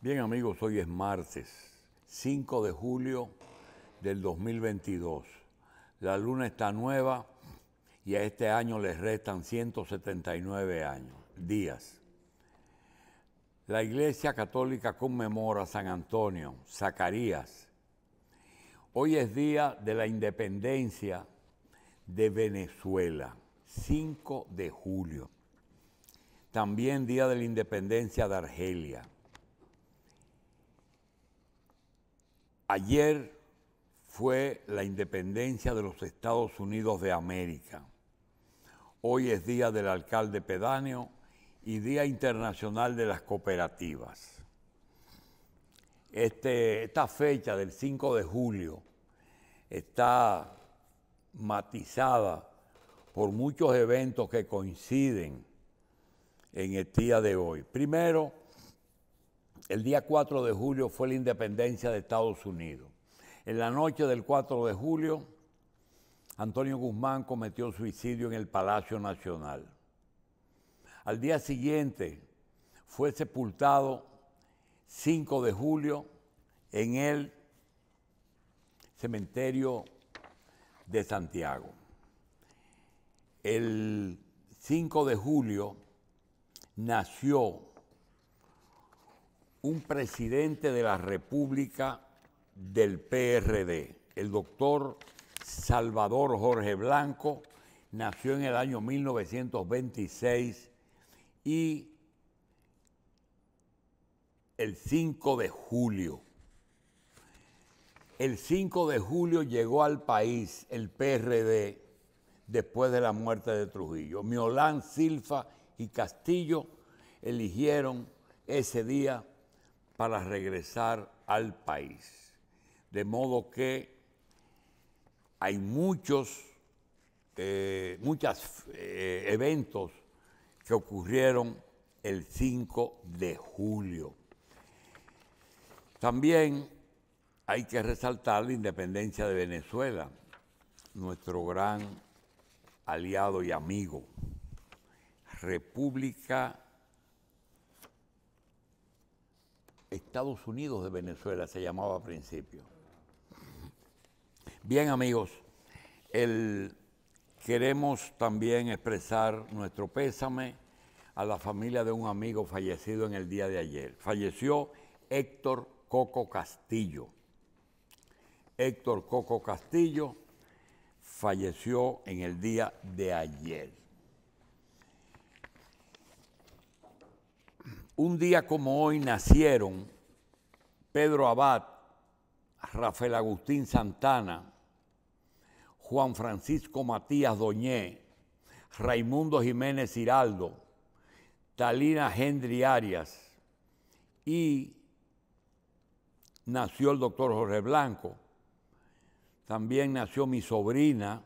Bien amigos, hoy es martes, 5 de julio del 2022. La luna está nueva y a este año les restan 179 años, días. La Iglesia Católica conmemora a San Antonio, Zacarías. Hoy es día de la independencia de Venezuela, 5 de julio. También día de la independencia de Argelia. Ayer fue la independencia de los Estados Unidos de América. Hoy es Día del Alcalde Pedáneo y Día Internacional de las Cooperativas. Este, esta fecha del 5 de julio está matizada por muchos eventos que coinciden en el día de hoy. Primero, el día 4 de julio fue la independencia de Estados Unidos. En la noche del 4 de julio, Antonio Guzmán cometió suicidio en el Palacio Nacional. Al día siguiente fue sepultado 5 de julio en el cementerio de Santiago. El 5 de julio nació un presidente de la República del PRD, el doctor Salvador Jorge Blanco, nació en el año 1926 y el 5 de julio. El 5 de julio llegó al país el PRD después de la muerte de Trujillo. Miolán, Silfa y Castillo eligieron ese día para regresar al país. De modo que hay muchos, eh, eh, eventos que ocurrieron el 5 de julio. También hay que resaltar la independencia de Venezuela, nuestro gran aliado y amigo. República Estados Unidos de Venezuela, se llamaba a principio. Bien amigos, queremos también expresar nuestro pésame a la familia de un amigo fallecido en el día de ayer. Falleció Héctor Coco Castillo. Héctor Coco Castillo falleció en el día de ayer. un día como hoy nacieron Pedro Abad, Rafael Agustín Santana, Juan Francisco Matías Doñé, Raimundo Jiménez Hiraldo, Talina Hendri Arias y nació el doctor Jorge Blanco. También nació mi sobrina,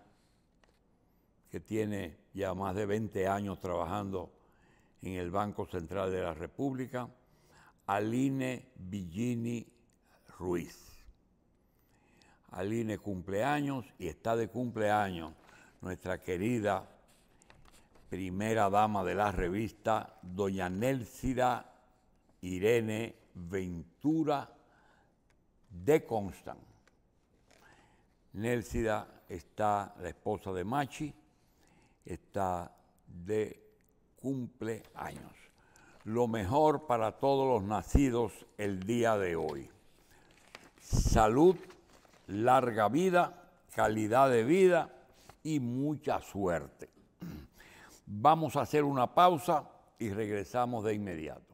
que tiene ya más de 20 años trabajando en el Banco Central de la República, Aline Villini Ruiz. Aline cumpleaños y está de cumpleaños nuestra querida primera dama de la revista, doña Nélcida Irene Ventura de Constant. Nélcida está la esposa de Machi, está de cumpleaños. Lo mejor para todos los nacidos el día de hoy. Salud, larga vida, calidad de vida y mucha suerte. Vamos a hacer una pausa y regresamos de inmediato.